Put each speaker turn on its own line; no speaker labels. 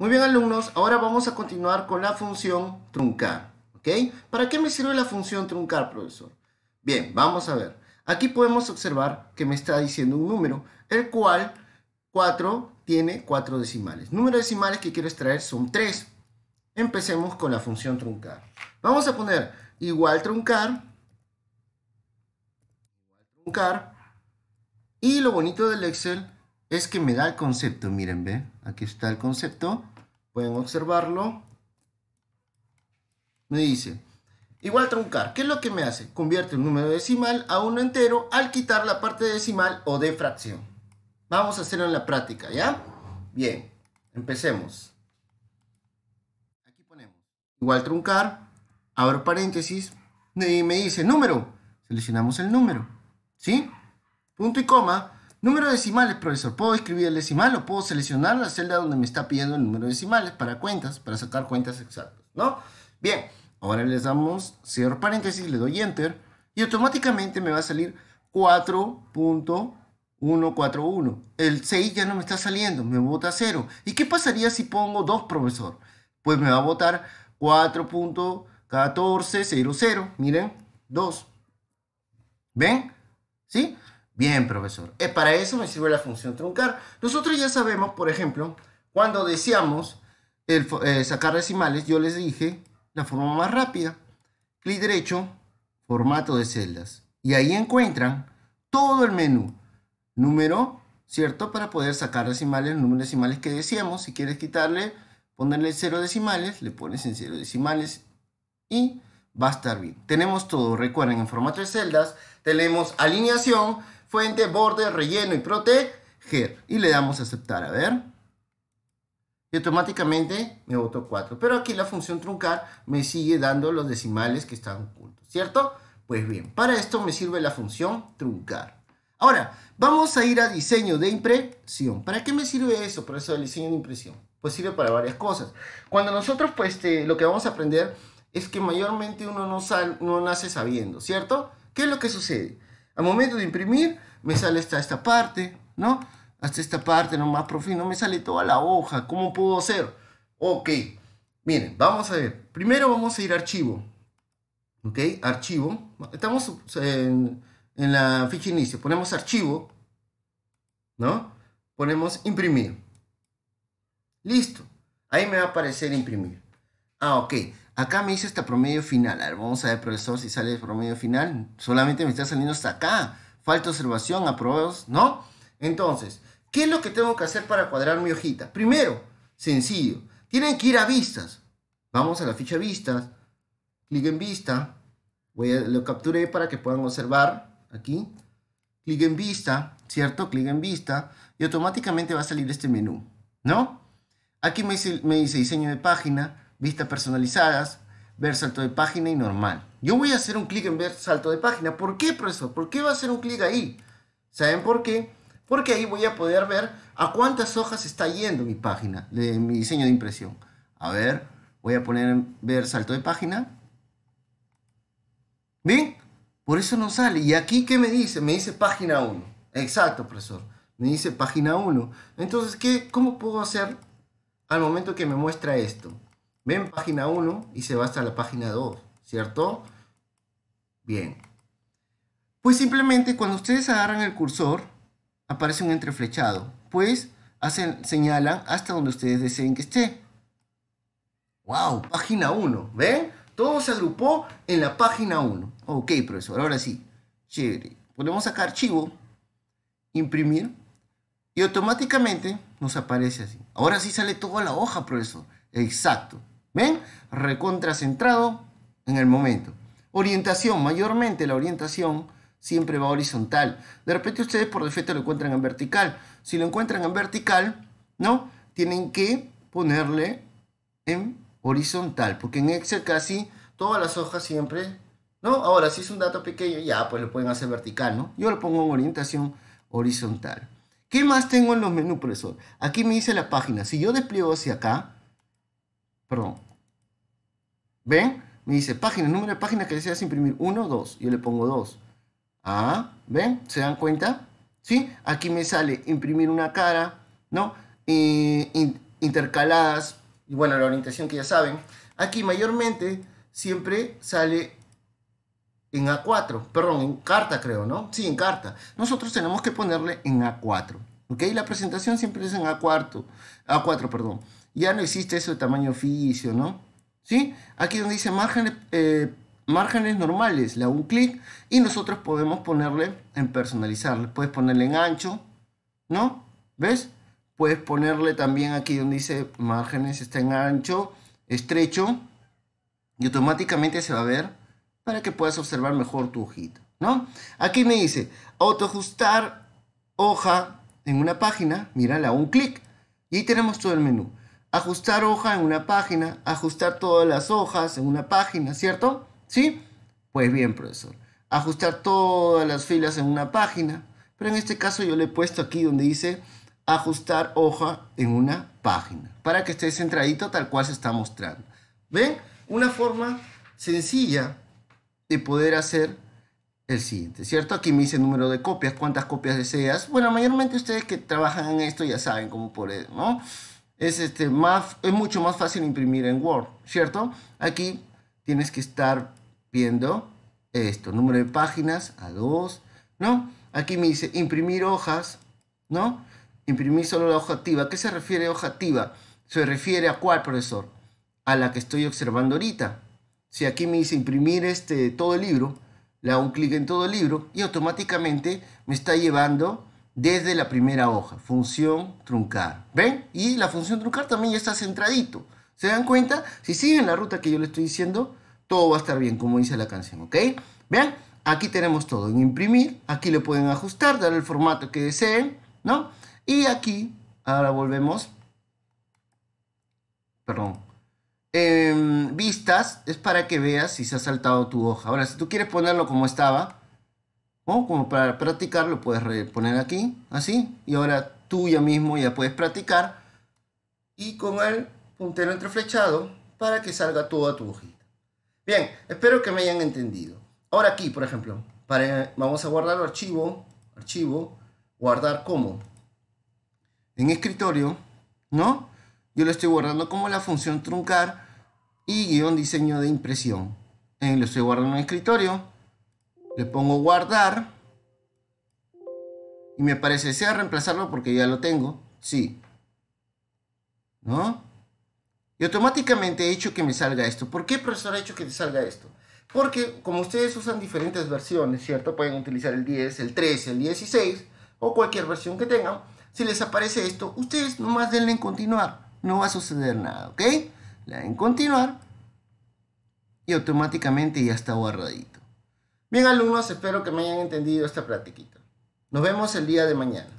Muy bien alumnos, ahora vamos a continuar con la función truncar. ¿ok? ¿Para qué me sirve la función truncar, profesor? Bien, vamos a ver. Aquí podemos observar que me está diciendo un número, el cual 4 tiene 4 decimales. Número de decimales que quiero extraer son 3. Empecemos con la función truncar. Vamos a poner igual truncar, Igual truncar, y lo bonito del Excel es que me da el concepto, miren, ve, aquí está el concepto, pueden observarlo. Me dice, igual truncar, ¿qué es lo que me hace? Convierte un número decimal a uno entero al quitar la parte decimal o de fracción. Vamos a hacerlo en la práctica, ¿ya? Bien, empecemos. Aquí ponemos, igual truncar, abro paréntesis, y me dice número, seleccionamos el número, ¿sí? Punto y coma, Número decimales, profesor. ¿Puedo escribir el decimal o puedo seleccionar la celda donde me está pidiendo el número de decimales para cuentas, para sacar cuentas exactas, ¿no? Bien, ahora les damos cierro paréntesis, le doy enter y automáticamente me va a salir 4.141. El 6 ya no me está saliendo, me bota 0. ¿Y qué pasaría si pongo 2, profesor? Pues me va a botar 4.1400, miren, 2. ¿Ven? ¿Sí? Bien, profesor. es eh, para eso me sirve la función truncar. Nosotros ya sabemos, por ejemplo, cuando deseamos eh, sacar decimales, yo les dije la forma más rápida. Clic derecho, formato de celdas. Y ahí encuentran todo el menú. Número, ¿cierto? Para poder sacar decimales, números decimales que deseamos. Si quieres quitarle, ponerle cero decimales, le pones en cero decimales y va a estar bien. Tenemos todo, recuerden, en formato de celdas, tenemos alineación, fuente, borde, relleno y proteger. Y le damos a aceptar, a ver. Y automáticamente me votó 4. Pero aquí la función truncar me sigue dando los decimales que están ocultos, ¿cierto? Pues bien, para esto me sirve la función truncar. Ahora, vamos a ir a diseño de impresión. ¿Para qué me sirve eso, Por eso el diseño de impresión? Pues sirve para varias cosas. Cuando nosotros, pues, este, lo que vamos a aprender es que mayormente uno no, no nace sabiendo, ¿cierto? ¿Qué es lo que sucede? Al momento de imprimir, me sale hasta esta parte, ¿no? Hasta esta parte nomás, profundo, no me sale toda la hoja. ¿Cómo puedo hacer? Ok, miren, vamos a ver. Primero vamos a ir a archivo. Ok, archivo. Estamos eh, en, en la ficha inicio. Ponemos archivo, ¿no? Ponemos imprimir. Listo. Ahí me va a aparecer imprimir. Ah, ok. Acá me dice hasta promedio final. vamos a ver, profesor, si sale el promedio final. Solamente me está saliendo hasta acá. Falta observación, aprobados, ¿no? Entonces, ¿qué es lo que tengo que hacer para cuadrar mi hojita? Primero, sencillo. Tienen que ir a vistas. Vamos a la ficha vistas. Clic en vista. Voy lo capturé para que puedan observar aquí. Clic en vista, ¿cierto? Clic en vista. Y automáticamente va a salir este menú, ¿no? Aquí me me dice diseño de página vistas personalizadas, ver salto de página y normal. Yo voy a hacer un clic en ver salto de página. ¿Por qué, profesor? ¿Por qué va a hacer un clic ahí? ¿Saben por qué? Porque ahí voy a poder ver a cuántas hojas está yendo mi página, mi diseño de impresión. A ver, voy a poner en ver salto de página. ¿Bien? Por eso no sale. ¿Y aquí qué me dice? Me dice página 1. Exacto, profesor. Me dice página 1. Entonces, ¿qué, ¿cómo puedo hacer al momento que me muestra esto? Ven página 1 y se va hasta la página 2, ¿cierto? Bien. Pues simplemente cuando ustedes agarran el cursor, aparece un entreflechado. Pues hacen, señalan hasta donde ustedes deseen que esté. ¡Wow! Página 1, ¿ven? Todo se agrupó en la página 1. Ok, profesor, ahora sí. Chévere. Podemos sacar archivo, imprimir, y automáticamente nos aparece así. Ahora sí sale toda la hoja, profesor. Exacto. ¿Ven? centrado en el momento. Orientación, mayormente la orientación siempre va horizontal. De repente ustedes por defecto lo encuentran en vertical. Si lo encuentran en vertical, ¿no? Tienen que ponerle en horizontal, porque en Excel casi todas las hojas siempre, ¿no? Ahora, si es un dato pequeño, ya, pues lo pueden hacer vertical, ¿no? Yo lo pongo en orientación horizontal. ¿Qué más tengo en los menús, profesor? Aquí me dice la página. Si yo despliego hacia acá, Perdón. ¿Ven? Me dice página número de páginas que deseas imprimir. 1, 2. Yo le pongo dos Ah, ¿ven? ¿Se dan cuenta? ¿Sí? Aquí me sale imprimir una cara, ¿no? intercaladas. Y bueno, la orientación que ya saben. Aquí mayormente siempre sale en A4, perdón, en carta creo, ¿no? Sí, en carta. Nosotros tenemos que ponerle en A4, ¿ok? La presentación siempre es en A4, A4, perdón ya no existe eso de tamaño oficio, ¿no? ¿Sí? Aquí donde dice márgenes, eh, márgenes normales, le hago un clic y nosotros podemos ponerle en personalizar. Puedes ponerle en ancho, ¿no? ¿Ves? Puedes ponerle también aquí donde dice márgenes, está en ancho, estrecho y automáticamente se va a ver para que puedas observar mejor tu hit, ¿no? Aquí me dice autoajustar hoja en una página, mírala, un clic y ahí tenemos todo el menú ajustar hoja en una página, ajustar todas las hojas en una página, ¿cierto? ¿Sí? Pues bien, profesor. Ajustar todas las filas en una página. Pero en este caso yo le he puesto aquí donde dice ajustar hoja en una página. Para que esté centradito tal cual se está mostrando. ¿Ven? Una forma sencilla de poder hacer el siguiente, ¿cierto? Aquí me dice número de copias, cuántas copias deseas. Bueno, mayormente ustedes que trabajan en esto ya saben cómo poner ¿no? es, este, más, es mucho más fácil imprimir en Word, ¿cierto? Aquí tienes que estar viendo esto, número de páginas, a dos ¿no? Aquí me dice imprimir hojas, ¿no? Imprimir solo la hoja activa. qué se refiere a hoja activa? ¿Se refiere a cuál, profesor? A la que estoy observando ahorita. Si aquí me dice imprimir este, todo el libro, le hago un clic en todo el libro y automáticamente me está llevando desde la primera hoja, función truncar. ¿Ven? Y la función truncar también ya está centradito. ¿Se dan cuenta? Si siguen la ruta que yo le estoy diciendo, todo va a estar bien, como dice la canción, ¿ok? Vean, aquí tenemos todo en imprimir, aquí le pueden ajustar, dar el formato que deseen, ¿no? Y aquí, ahora volvemos, perdón, em, vistas, es para que veas si se ha saltado tu hoja. Ahora, si tú quieres ponerlo como estaba, como para practicar lo puedes poner aquí, así. Y ahora tú ya mismo ya puedes practicar. Y con el puntero entreflechado para que salga toda tu hojita. Bien, espero que me hayan entendido. Ahora aquí, por ejemplo, vamos a guardar el archivo. Archivo. Guardar como. En escritorio, ¿no? Yo lo estoy guardando como la función truncar y guión diseño de impresión. Eh, lo estoy guardando en escritorio le pongo guardar. Y me parece ¿sea reemplazarlo porque ya lo tengo? Sí. ¿No? Y automáticamente he hecho que me salga esto. ¿Por qué, profesor, ha hecho que te salga esto? Porque como ustedes usan diferentes versiones, ¿cierto? Pueden utilizar el 10, el 13, el 16 o cualquier versión que tengan. Si les aparece esto, ustedes nomás denle en continuar. No va a suceder nada, ¿ok? Le den continuar y automáticamente ya está guardadito. Bien alumnos, espero que me hayan entendido esta platiquita. Nos vemos el día de mañana.